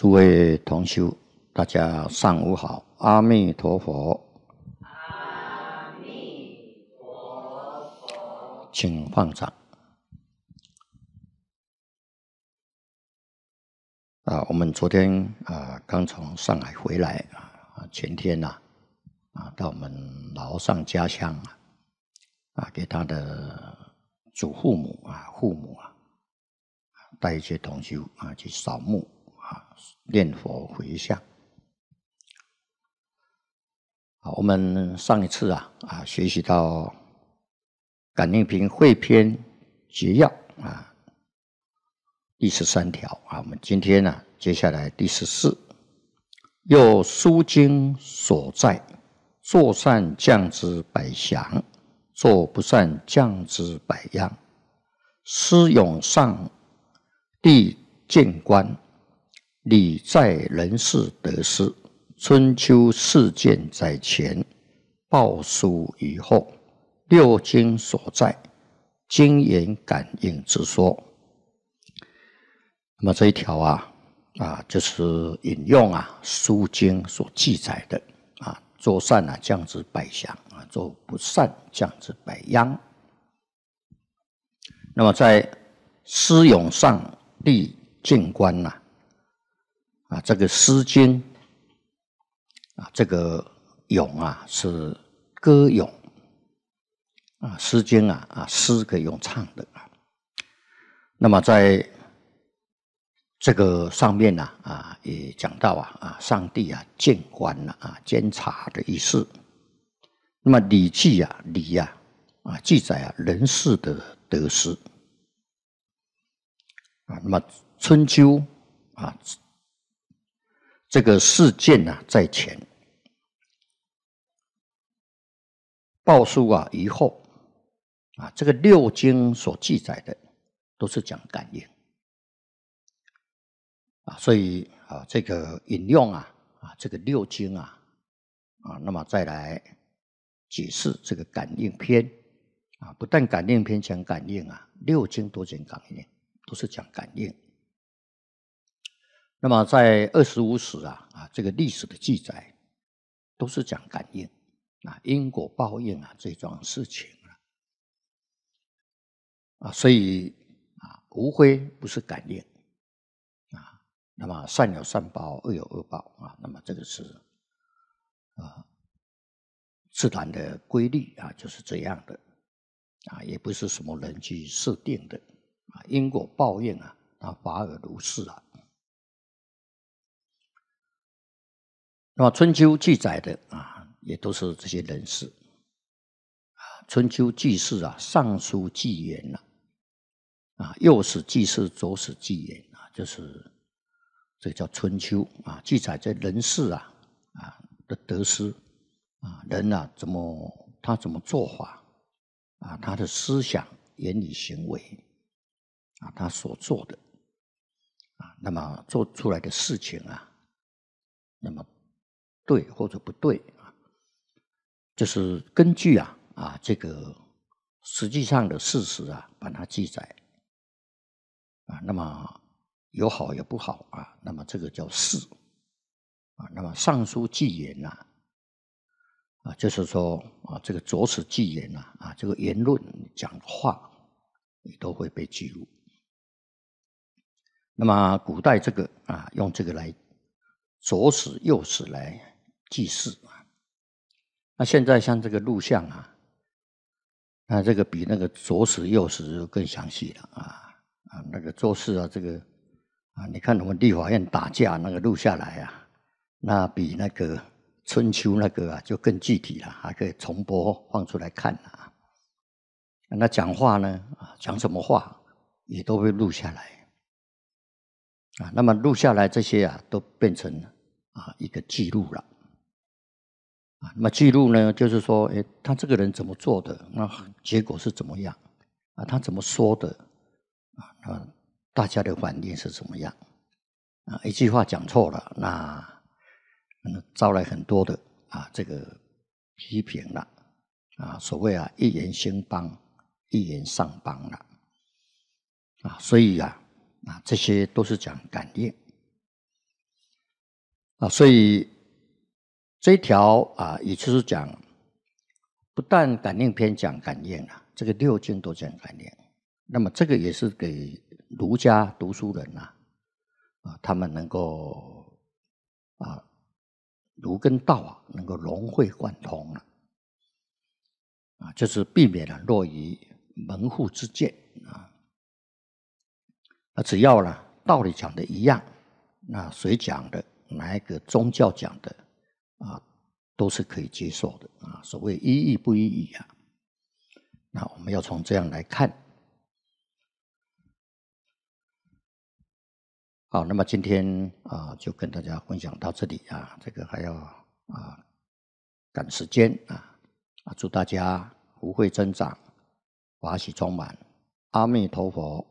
诸位同修，大家上午好！阿弥陀佛！阿弥陀佛！请放掌。啊，我们昨天啊，刚从上海回来啊，前天呐，啊，到我们老上家乡啊，啊，给他的祖父母啊、父母啊，带一些同修啊去扫墓。啊，念佛回向，好，我们上一次啊啊学习到《感应篇汇编节要》啊第十三条啊，我们今天呢接下来第十四又书经所在，作善降之百祥，作不善降之百殃，施勇上帝见官。礼在人事得失，春秋事件在前，报书以后，六经所在，经言感应之说。那么这一条啊，啊就是引用啊书经所记载的啊，做善啊降子百祥啊，做不善降子百殃。那么在诗咏上立静观呐。啊，这个《诗经》啊，这个咏啊，是歌咏啊，《诗经》啊啊，诗可以用唱的啊。那么，在这个上面呢啊，也讲到啊啊，上帝啊监管了啊监察的意思。那么《礼记》啊，《礼啊，啊，记载啊人事的得失啊。那么《春秋》啊。这个事件呢，在前报数啊以后啊，这个六经所记载的都是讲感应啊，所以啊，这个引用啊啊，这个六经啊啊，那么再来解释这个感应篇啊，不但感应篇讲感应啊，六经都讲感应，都是讲感应。那么在二十五史啊啊，这个历史的记载都是讲感应啊，因果报应啊，这桩事情啊啊，所以啊，无非不是感应啊。那么善有善报，恶有恶报啊。那么这个是啊，自然的规律啊，就是这样的啊，也不是什么人去设定的啊。因果报应啊，那法尔如是啊。那么，《春秋》记载的啊，也都是这些人士。啊，《春秋》纪事啊，《尚书》纪言呐、啊，《右史纪事》，左史纪言啊，就是这叫《春秋》啊，记载这人事啊啊的得失啊，人啊怎么他怎么做法啊，他的思想、言语、行为啊，他所做的啊，那么做出来的事情啊，那么。对或者不对啊？就是根据啊啊这个实际上的事实啊，把它记载啊。那么有好也不好啊。那么这个叫事啊。那么上书记言呐啊，就是说啊，这个左史记言呐啊，这个言论讲话你都会被记录。那么古代这个啊，用这个来左史右史来。祭祀嘛。那现在像这个录像啊，那这个比那个左史右史更详细了啊啊，那个做事啊，这个啊，你看我们立法院打架那个录下来啊，那比那个春秋那个啊就更具体了，还可以重播放出来看啊。那讲话呢啊，讲什么话也都会录下来啊，那么录下来这些啊，都变成啊一个记录了。啊，那么记录呢？就是说，哎，他这个人怎么做的？那结果是怎么样？啊，他怎么说的？啊，那大家的反应是怎么样？啊，一句话讲错了，那招来很多的啊，这个批评了。啊，所谓啊，一言兴邦，一言丧邦了。啊，所以啊，啊，这些都是讲感应。啊，所以。这条啊，也就是讲，不但感应篇讲感应啊，这个六经都讲感应。那么这个也是给儒家读书人啊，啊，他们能够啊儒跟道啊，能够融会贯通了啊，就是避免了落于门户之见啊。那只要呢道理讲的一样，那谁讲的，哪一个宗教讲的？啊，都是可以接受的啊。所谓一义不一义啊，那我们要从这样来看。好，那么今天啊，就跟大家分享到这里啊。这个还要啊，赶时间啊啊！祝大家福慧增长，法喜充满。阿弥陀佛。